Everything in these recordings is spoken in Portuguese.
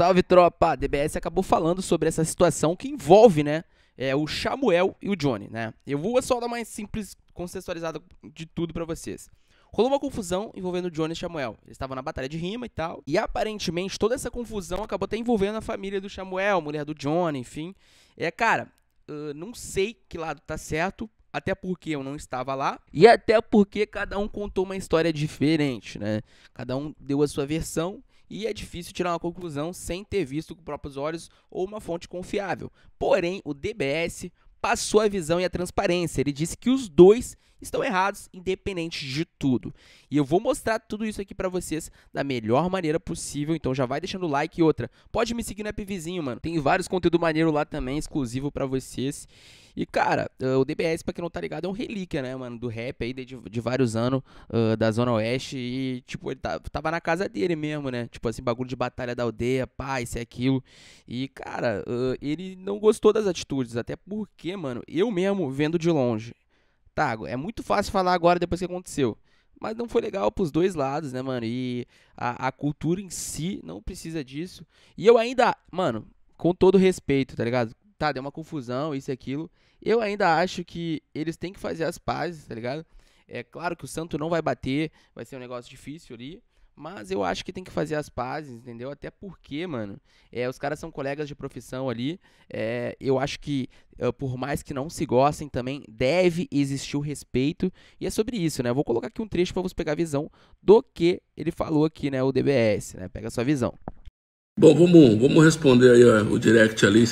Salve, tropa! A DBS acabou falando sobre essa situação que envolve, né, é, o Samuel e o Johnny, né? Eu vou só dar mais simples contextualizada de tudo para vocês. Rolou uma confusão envolvendo o Johnny e o Samuel. Eles estavam na batalha de rima e tal. E aparentemente toda essa confusão acabou até envolvendo a família do Samuel, mulher do Johnny, enfim. É, cara, uh, não sei que lado tá certo, até porque eu não estava lá. E até porque cada um contou uma história diferente, né? Cada um deu a sua versão e é difícil tirar uma conclusão sem ter visto com próprios olhos ou uma fonte confiável. Porém, o DBS passou a visão e a transparência. Ele disse que os dois estão errados, independente de tudo. E eu vou mostrar tudo isso aqui para vocês da melhor maneira possível, então já vai deixando o like e outra. Pode me seguir no app vizinho, mano. Tem vários conteúdos maneiro lá também, exclusivo para vocês. E, cara, eh, o DBS, pra quem não tá ligado, é um relíquia, né, mano, do rap aí de, de vários anos, uh, da Zona Oeste. E, tipo, ele tá, tava na casa dele mesmo, né? Tipo assim, bagulho de batalha da aldeia, pá, isso e aquilo. E, cara, uh, ele não gostou das atitudes, até porque, mano, eu mesmo vendo de longe. Tá, é muito fácil falar agora depois que aconteceu. Mas não foi legal pros dois lados, né, mano? E a, a cultura em si não precisa disso. E eu ainda, mano, com todo respeito, tá ligado? Tá, deu uma confusão, isso e aquilo. Eu ainda acho que eles têm que fazer as pazes, tá ligado? É claro que o Santo não vai bater, vai ser um negócio difícil ali. Mas eu acho que tem que fazer as pazes, entendeu? Até porque, mano, é, os caras são colegas de profissão ali. É, eu acho que, é, por mais que não se gostem, também deve existir o respeito. E é sobre isso, né? Eu vou colocar aqui um trecho para você pegar a visão do que ele falou aqui, né? O DBS, né? Pega a sua visão. Bom, vamos, vamos responder aí ó, o direct ali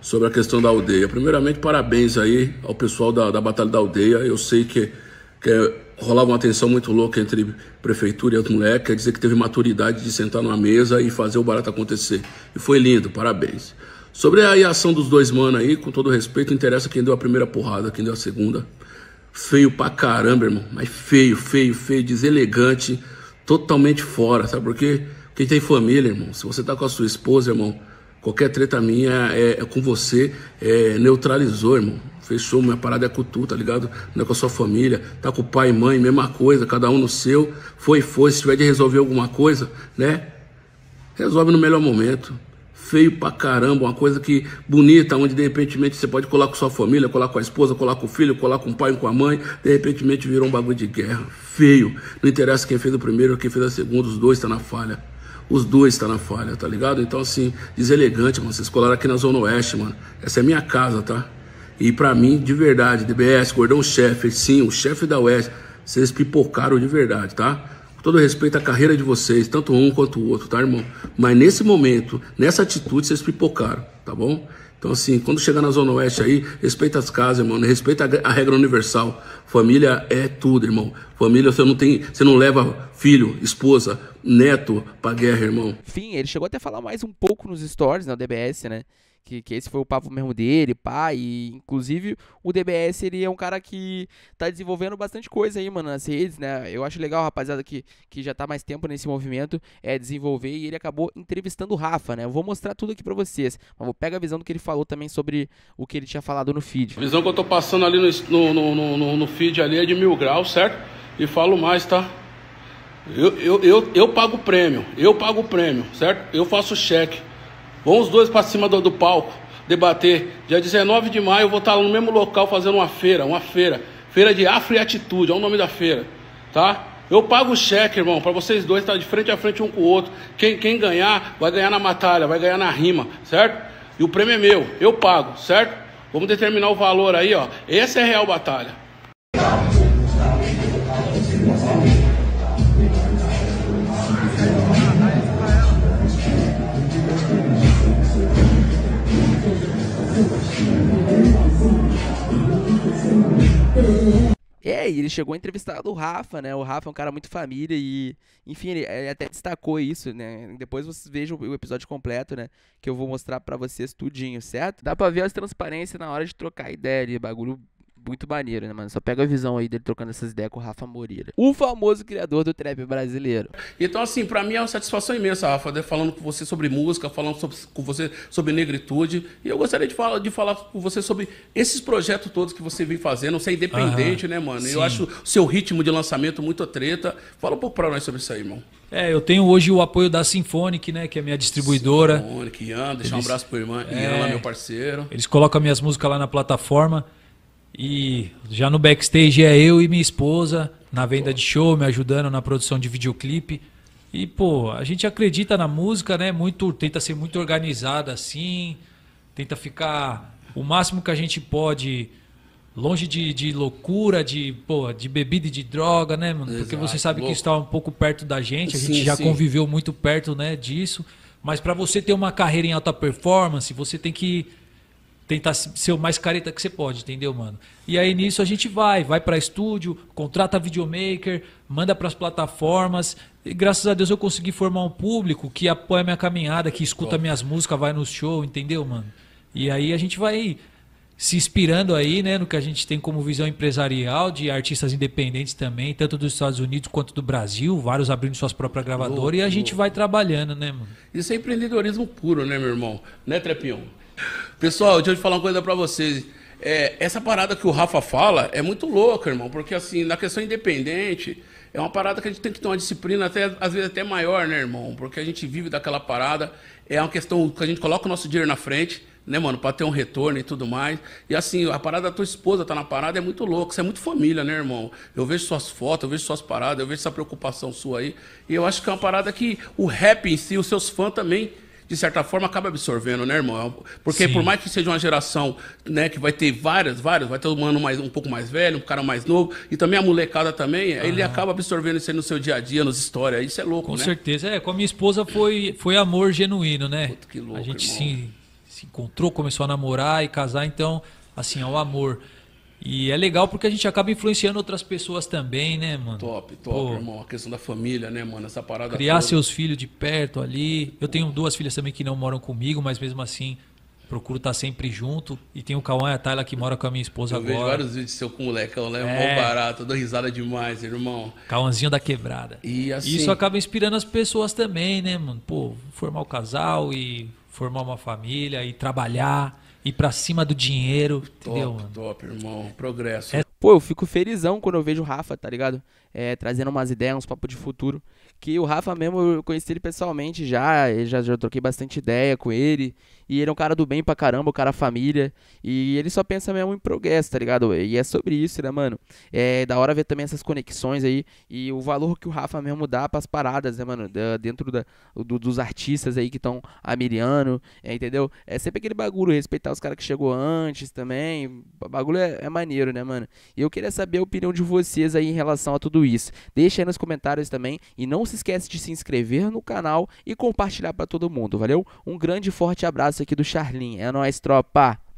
sobre a questão da aldeia. Primeiramente, parabéns aí ao pessoal da, da Batalha da Aldeia. Eu sei que, que é rolava uma tensão muito louca entre prefeitura e os moleques, quer dizer que teve maturidade de sentar numa mesa e fazer o barato acontecer. E foi lindo, parabéns. Sobre a ação dos dois mano aí, com todo respeito, interessa quem deu a primeira porrada, quem deu a segunda. Feio pra caramba, irmão. Mas feio, feio, feio, deselegante, totalmente fora, sabe por quê? Quem tem família, irmão, se você tá com a sua esposa, irmão, Qualquer treta minha é, é com você, é, neutralizou, irmão. Fechou, minha parada é com tu, tá ligado? Não é com a sua família, tá com o pai e mãe, mesma coisa, cada um no seu. Foi, foi, se tiver de resolver alguma coisa, né? Resolve no melhor momento feio pra caramba, uma coisa que bonita, onde de repente você pode colar com sua família, colar com a esposa, colar com o filho, colar com o pai, e com a mãe, de repente virou um bagulho de guerra. Feio. Não interessa quem fez o primeiro ou quem fez a segunda, os dois estão tá na falha os dois tá na falha, tá ligado? Então, assim, deselegante, mano. Vocês colaram aqui na Zona Oeste, mano. Essa é minha casa, tá? E para mim, de verdade, DBS, Gordão Chefe, sim, o chefe da Oeste, vocês pipocaram de verdade, tá? todo respeito à carreira de vocês, tanto um quanto o outro, tá, irmão? Mas nesse momento, nessa atitude, vocês pipocaram, tá bom? Então, assim, quando chegar na Zona Oeste aí, respeita as casas, irmão, né? respeita a regra universal. Família é tudo, irmão. Família, você não tem, você não leva filho, esposa, neto pra guerra, irmão. Enfim, ele chegou até a falar mais um pouco nos stories, na né, DBS, né? que, que esse foi o papo mesmo dele, pá, e inclusive o DBS, ele é um cara que tá desenvolvendo bastante coisa aí, mano, nas redes, né, eu acho legal, rapaziada, que, que já tá mais tempo nesse movimento, é, desenvolver, e ele acabou entrevistando o Rafa, né, eu vou mostrar tudo aqui pra vocês, mas vou pegar a visão do que ele falou também sobre o que ele tinha falado no feed. A visão que eu tô passando ali no, no, no, no, no feed ali é de mil graus, certo? E falo mais, tá? Eu, eu, eu, eu pago o prêmio, eu pago o prêmio, certo? Eu faço cheque. Vão os dois para cima do, do, palco debater. Dia 19 de maio eu vou estar tá no mesmo local fazendo uma feira, uma feira. Feira de Afro e Atitude, é o nome da feira, tá? Eu pago o cheque, irmão, para vocês dois estar tá de frente a frente um com o outro. Quem, quem ganhar, vai ganhar na batalha, vai ganhar na rima, certo? E o prêmio é meu, eu pago, certo? Vamos determinar o valor aí, ó. Essa é a real batalha. É, e ele chegou a entrevistar o Rafa, né? O Rafa é um cara muito família e, enfim, ele, ele até destacou isso, né? Depois vocês vejam o episódio completo, né? Que eu vou mostrar para vocês tudinho, certo? Dá pra ver as transparências na hora de trocar ideia ali, bagulho muito maneiro, né, mano? Só pega a visão aí dele trocando essas ideias com o Rafa Moreira. O famoso criador do trap brasileiro. Então, assim, para mim é uma satisfação imensa, Rafa, né? falando com você sobre música, falando sobre, com você sobre negritude. E eu gostaria de falar, de falar com você sobre esses projetos todos que você vem fazendo. Você é independente, né, mano? Sim. Eu acho o seu ritmo de lançamento muito treta. Fala um pouco pra nós sobre isso aí, irmão. É, eu tenho hoje o apoio da Symphonic, né? Que é minha distribuidora. Symphonic, Ian, deixar eles, um abraço pro irmão, é, Ian, meu parceiro. Eles colocam minhas músicas lá na plataforma. E já no backstage é eu e minha esposa na venda de show, me ajudando na produção de videoclipe. E, pô, a gente acredita na música, né? Muito, tenta ser muito organizada assim, tenta ficar o máximo que a gente pode longe de, de loucura, de, pô, de bebida e de droga, né, mano? Porque você sabe louco. que está um pouco perto da gente, a gente sim, já sim. conviveu muito perto, né, disso. Mas para você ter uma carreira em alta performance, você tem que tentar ser o mais careta que você pode, entendeu, mano? E aí nisso a gente vai, vai para estúdio, contrata videomaker, manda para as plataformas. E graças a Deus eu consegui formar um público que apoia minha caminhada, que escuta minhas músicas, vai no show, entendeu, mano? E aí a gente vai se inspirando aí, né, no que a gente tem como visão empresarial de artistas independentes também, tanto dos Estados Unidos quanto do Brasil, vários abrindo suas próprias gravadoras louco, e a gente louco. vai trabalhando, né, mano? Isso é empreendedorismo puro, né, meu irmão? Né, trepion? Pessoal, deixa eu te falar uma coisa para vocês. É, essa parada que o Rafa fala é muito louca, irmão, porque assim, na questão independente, é uma parada que a gente tem que ter uma disciplina, até, às vezes até maior, né, irmão? Porque a gente vive daquela parada, é uma questão que a gente coloca o nosso dinheiro na frente, né, mano, pra ter um retorno e tudo mais. E assim, a parada da tua esposa tá na parada é muito louco, você é muito família, né, irmão? Eu vejo suas fotos, eu vejo suas paradas, eu vejo essa preocupação sua aí. E eu acho que é uma parada que o rap em si, os seus fãs também de certa forma, acaba absorvendo, né, irmão? Porque Sim. por mais que seja uma geração né, que vai ter várias, várias, vai ter um mano mais, um pouco mais velho, um cara mais novo, e também a molecada também, ah. ele acaba absorvendo isso aí no seu dia a dia, nas histórias. Isso é louco, com né? Com certeza. É, com a minha esposa foi, foi amor genuíno, né? Puta, que louco, a gente se, se encontrou, começou a namorar e casar, então, assim, é o amor. E é legal porque a gente acaba influenciando outras pessoas também, né, mano? Top, top, Pô. irmão. A questão da família, né, mano? Essa parada. Criar toda. seus filhos de perto ali. Eu tenho duas filhas também que não moram comigo, mas mesmo assim procuro estar tá sempre junto. E tem o Cauã e a Tayla que mora com a minha esposa eu agora. Eu vejo vários vídeos seu com o molecão, né? É. Mó barato, dou risada demais, irmão. Cauãzinho da quebrada. E assim... isso acaba inspirando as pessoas também, né, mano? Pô, formar o um casal e formar uma família e trabalhar ir para cima do dinheiro, entendeu? Top, top, irmão. Progresso. É... Pô, eu fico felizão quando eu vejo o Rafa, tá ligado? É, trazendo umas ideias, uns papos de futuro. Que o Rafa mesmo, eu conheci ele pessoalmente já, já, já troquei bastante ideia com ele. E ele é um cara do bem pra caramba, o cara família. E ele só pensa mesmo em progresso, tá ligado? E é sobre isso, né, mano? É da hora ver também essas conexões aí. E o valor que o Rafa mesmo dá pras paradas, né, mano? Da, dentro da, do, dos artistas aí que estão Amiriano, é, entendeu? É sempre aquele bagulho, respeitar os caras que chegou antes também. O bagulho é, é maneiro, né, mano? E eu queria saber a opinião de vocês aí em relação a tudo isso. Deixa aí nos comentários também. E não se esquece de se inscrever no canal e compartilhar para todo mundo, valeu? Um grande e forte abraço aqui do Charlin. É nóis, tropa!